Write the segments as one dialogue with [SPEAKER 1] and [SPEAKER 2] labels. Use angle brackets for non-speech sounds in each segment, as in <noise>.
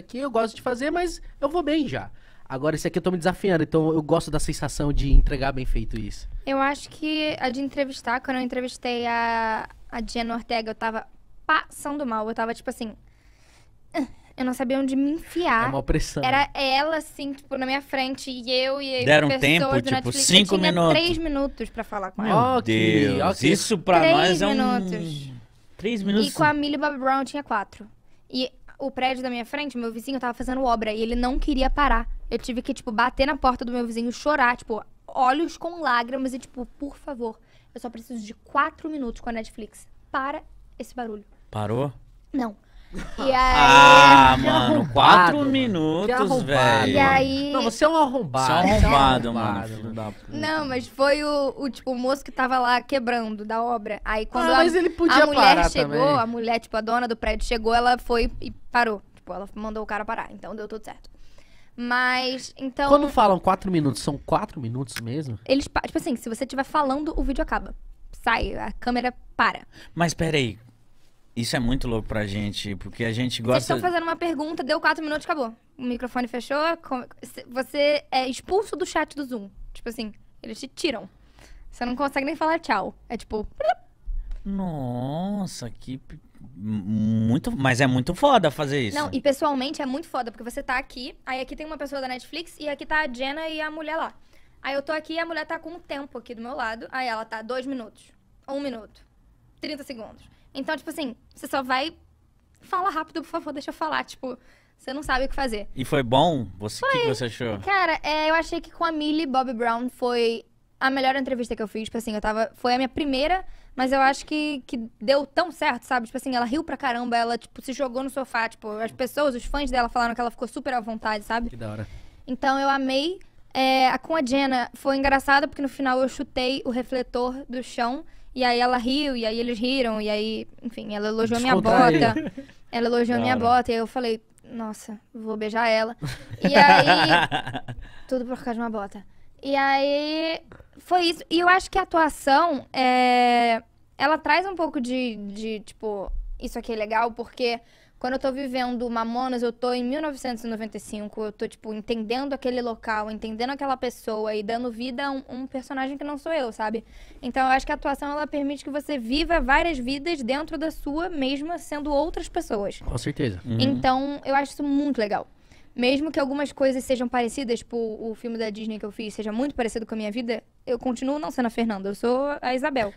[SPEAKER 1] aqui eu gosto de fazer, mas eu vou bem já. Agora esse aqui eu tô me desafiando, então eu gosto da sensação de entregar bem feito isso. Eu acho que a de entrevistar, quando eu entrevistei a, a Diana Ortega, eu tava passando mal. Eu tava tipo assim. Ah", eu não sabia onde me enfiar. É uma pressão. Era ela, assim, tipo, na minha frente, e eu e ele. Deram um tempo, tipo, Netflix, cinco eu tinha minutos. Três minutos pra falar com ela. Oh Deus, isso pra três nós é um... Minutos. Três minutos. E com a Millie Bob Brown tinha quatro. E o prédio da minha frente, meu vizinho tava fazendo obra e ele não queria parar. Eu tive que, tipo, bater na porta do meu vizinho, chorar, tipo, olhos com lágrimas e, tipo, por favor, eu só preciso de quatro minutos com a Netflix. Para esse barulho. Parou? Não. E aí... Ah, mano, quatro minutos, velho. E aí... Não, você é um arrombado. Você é um arrombado, é um arrombado mano. Não, não, mas foi o, o, tipo, o moço que tava lá quebrando da obra. Aí quando ah, mas a, ele podia a mulher chegou, também. a mulher, tipo, a dona do prédio chegou, ela foi e parou. Tipo, ela mandou o cara parar. Então deu tudo certo. Mas, então... Quando falam quatro minutos, são quatro minutos mesmo? Eles, tipo assim, se você estiver falando, o vídeo acaba. Sai, a câmera para. Mas peraí, isso é muito louco pra gente, porque a gente gosta. Vocês estão fazendo uma pergunta, deu quatro minutos, acabou. O microfone fechou. Você é expulso do chat do Zoom. Tipo assim, eles te tiram. Você não consegue nem falar tchau. É tipo. Nossa, que. Muito. Mas é muito foda fazer isso. Não, e pessoalmente é muito foda, porque você tá aqui, aí aqui tem uma pessoa da Netflix e aqui tá a Jenna e a mulher lá. Aí eu tô aqui e a mulher tá com o um tempo aqui do meu lado. Aí ela tá dois minutos, um minuto, 30 segundos. Então, tipo assim, você só vai. Fala rápido, por favor, deixa eu falar. Tipo, você não sabe o que fazer. E foi bom? Você, o que, que você achou? Cara, é, eu achei que com a Millie Bob Brown foi a melhor entrevista que eu fiz. Tipo assim, eu tava. Foi a minha primeira, mas eu acho que, que deu tão certo, sabe? Tipo assim, ela riu pra caramba, ela, tipo, se jogou no sofá. Tipo, as pessoas, os fãs dela falaram que ela ficou super à vontade, sabe? Que da hora. Então eu amei. É, com a Jenna foi engraçada porque no final eu chutei o refletor do chão e aí ela riu, e aí eles riram, e aí, enfim, ela elogiou minha bota. Ela elogiou Cara. minha bota, e eu falei, nossa, vou beijar ela. E aí. <laughs> tudo por causa de uma bota. E aí. Foi isso. E eu acho que a atuação é. Ela traz um pouco de, de tipo, isso aqui é legal porque quando eu tô vivendo Mamonas, eu tô em 1995, eu tô, tipo, entendendo aquele local, entendendo aquela pessoa e dando vida a um, um, personagem que não sou eu, sabe? Então eu acho que a atuação, ela permite que você viva várias vidas dentro da sua, mesma sendo outras pessoas. Com certeza. Uhum. Então eu acho isso muito legal. Mesmo que algumas coisas sejam parecidas, tipo, o filme da Disney que eu fiz seja muito parecido com a minha vida, eu continuo não sendo a Fernanda, eu sou a Isabel.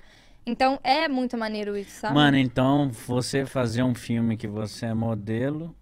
[SPEAKER 1] Então é muito maneiro isso, sabe? Mano, então você fazer um filme que você é modelo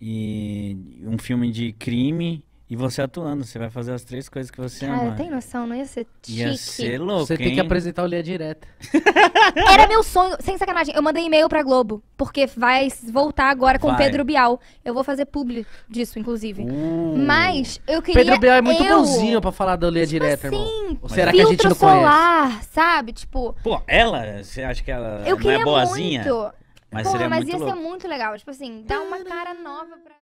[SPEAKER 1] e um filme de crime e você atuando, você vai fazer as três coisas que você Cara, ama. tem noção, não ia ser chique. Ia ser louco, Você tem que apresentar o Lia Direta. <laughs> Era meu sonho, sem sacanagem. Eu mandei e-mail pra Globo, porque vai voltar agora com o Pedro Bial. Eu vou fazer publi disso, inclusive. Uh. Mas eu queria. Pedro Bial é muito eu, bonzinho pra falar da Linha tipo Direta, irmão. Sim, Ou será que a gente não conhece? solar, sabe? Tipo, Pô, ela, você acha que ela eu não é boazinha? muito. Mas Porra, seria mas muito ia louco. ser muito legal. Tipo assim, dar uma cara nova pra.